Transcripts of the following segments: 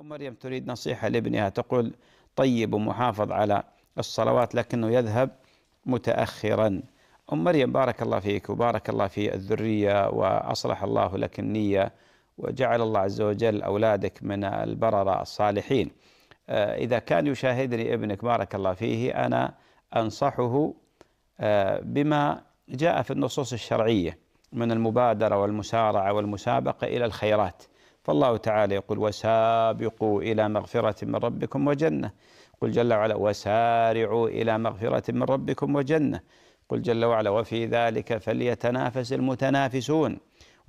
أم مريم تريد نصيحة لابنها تقول طيب ومحافظ على الصلوات لكنه يذهب متأخرا أم مريم بارك الله فيك وبارك الله في الذرية وأصلح الله لك النية وجعل الله عز وجل أولادك من البررة الصالحين آه، إذا كان يشاهدني ابنك بارك الله فيه أنا أنصحه آه، بما جاء في النصوص الشرعية من المبادرة والمسارعة والمسابقة إلى الخيرات فالله تعالى يقول وسابقوا إلى مغفرة من ربكم وجنة قل جل وعلا وسارعوا إلى مغفرة من ربكم وجنة قل جل وعلا وفي ذلك فليتنافس المتنافسون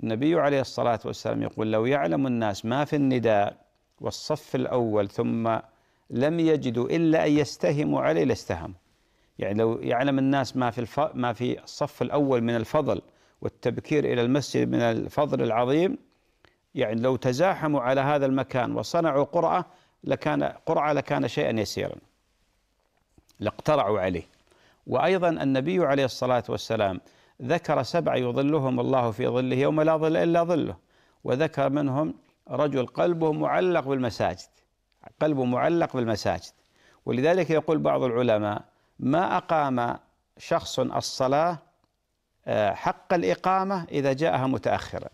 النبي عليه الصلاة والسلام يقول لو يعلم الناس ما في النداء والصف الأول ثم لم يجدوا إلا أن يستهموا عليه لاستهموا يعني لو يعلم الناس ما في الف... ما في الصف الأول من الفضل والتبكير إلى المسجد من الفضل العظيم يعني لو تزاحموا على هذا المكان وصنعوا قرعة لكان قرعة لكان شيئا يسيرا لاقترعوا عليه وأيضا النبي عليه الصلاة والسلام ذكر سبعة يظلهم الله في ظله يوم لا ظل إلا ظله وذكر منهم رجل قلبه معلق بالمساجد قلبه معلق بالمساجد ولذلك يقول بعض العلماء ما أقام شخص الصلاة آه، حق الإقامة إذا جاءها متأخرا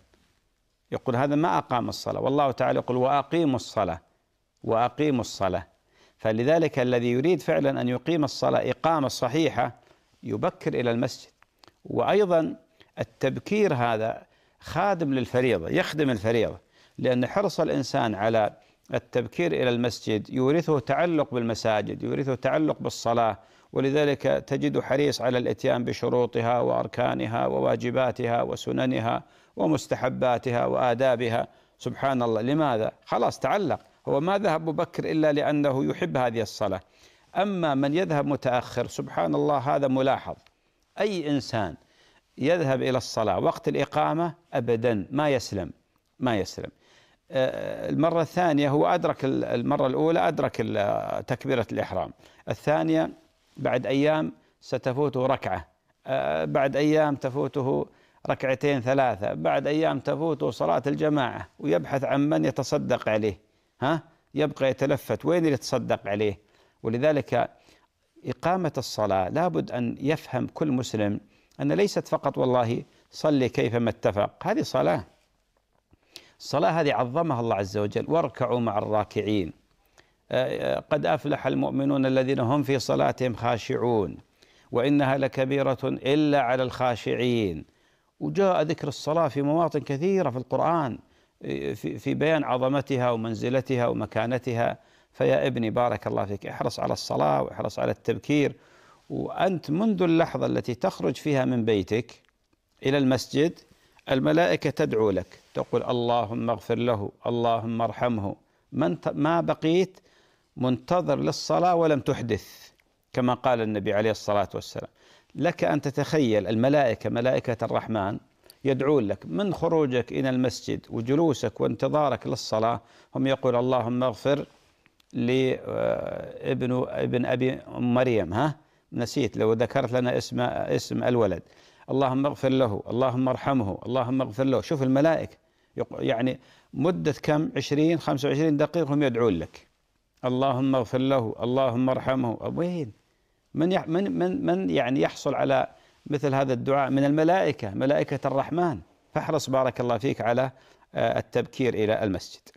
يقول هذا ما أقام الصلاة والله تعالى يقول وأقيموا الصلاة وأقيموا الصلاة فلذلك الذي يريد فعلا أن يقيم الصلاة إقامة صحيحة يبكر إلى المسجد وأيضا التبكير هذا خادم للفريضة يخدم الفريضة لأن حرص الإنسان على التبكير إلى المسجد يورثه تعلق بالمساجد يورثه تعلق بالصلاة ولذلك تجد حريص على الاتيان بشروطها واركانها وواجباتها وسننها ومستحباتها وادابها سبحان الله لماذا؟ خلاص تعلق هو ما ذهب ابو بكر الا لانه يحب هذه الصلاه اما من يذهب متاخر سبحان الله هذا ملاحظ اي انسان يذهب الى الصلاه وقت الاقامه ابدا ما يسلم ما يسلم آه، المرة الثانية هو أدرك المرة الأولى أدرك تكبيرة الإحرام الثانية بعد أيام ستفوته ركعة آه، بعد أيام تفوته ركعتين ثلاثة بعد أيام تفوته صلاة الجماعة ويبحث عن من يتصدق عليه ها يبقى يتلفت وين اللي يتصدق عليه ولذلك إقامة الصلاة لابد أن يفهم كل مسلم أن ليست فقط والله صلي كيفما اتفق هذه صلاة الصلاة هذه عظمها الله عز وجل واركعوا مع الراكعين قد أفلح المؤمنون الذين هم في صلاتهم خاشعون وإنها لكبيرة إلا على الخاشعين وجاء ذكر الصلاة في مواطن كثيرة في القرآن في بيان عظمتها ومنزلتها ومكانتها فيا ابني بارك الله فيك احرص على الصلاة واحرص على التبكير وأنت منذ اللحظة التي تخرج فيها من بيتك إلى المسجد الملائكة تدعو لك تقول اللهم اغفر له اللهم ارحمه من ما بقيت منتظر للصلاة ولم تحدث كما قال النبي عليه الصلاة والسلام لك أن تتخيل الملائكة ملائكة الرحمن يدعون لك من خروجك إلى المسجد وجلوسك وانتظارك للصلاة هم يقول اللهم اغفر لابن آه، ابن أبي مريم ها نسيت لو ذكرت لنا اسم اسم الولد اللهم اغفر له اللهم ارحمه اللهم اغفر له شوف الملائكة يعني مدة كم 20 25 دقيقة هم يدعون لك اللهم اغفر له اللهم ارحمه وين من من من من يعني يحصل على مثل هذا الدعاء من الملائكة ملائكة الرحمن فاحرص بارك الله فيك على آه، التبكير إلى المسجد